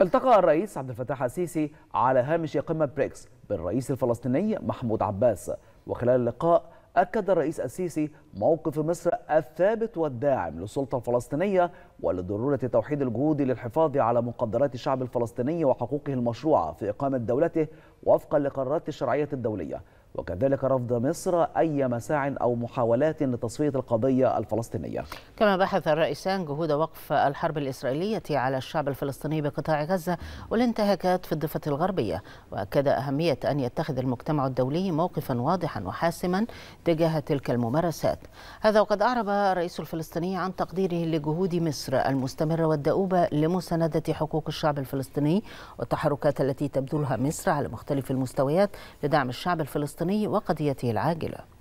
التقى الرئيس عبد الفتاح السيسي على هامش قمة بريكس بالرئيس الفلسطيني محمود عباس وخلال اللقاء أكد الرئيس السيسي موقف مصر الثابت والداعم للسلطة الفلسطينية ولضرورة توحيد الجهود للحفاظ على مقدرات الشعب الفلسطيني وحقوقه المشروعة في إقامة دولته وفقا لقرارات الشرعية الدولية وكذلك رفض مصر أي مساع أو محاولات لتصفية القضية الفلسطينية كما بحث الرئيسان جهود وقف الحرب الإسرائيلية على الشعب الفلسطيني بقطاع غزة والانتهاكات في الضفة الغربية وأكد أهمية أن يتخذ المجتمع الدولي موقفا واضحا وحاسما تجاه تلك الممارسات هذا وقد أعرب الرئيس الفلسطيني عن تقديره لجهود مصر المستمرة والدؤوبة لمساندة حقوق الشعب الفلسطيني والتحركات التي تبذلها مصر على مختلف المستويات لدعم الشعب الفلسطيني الفلسطيني وقضيته العاجله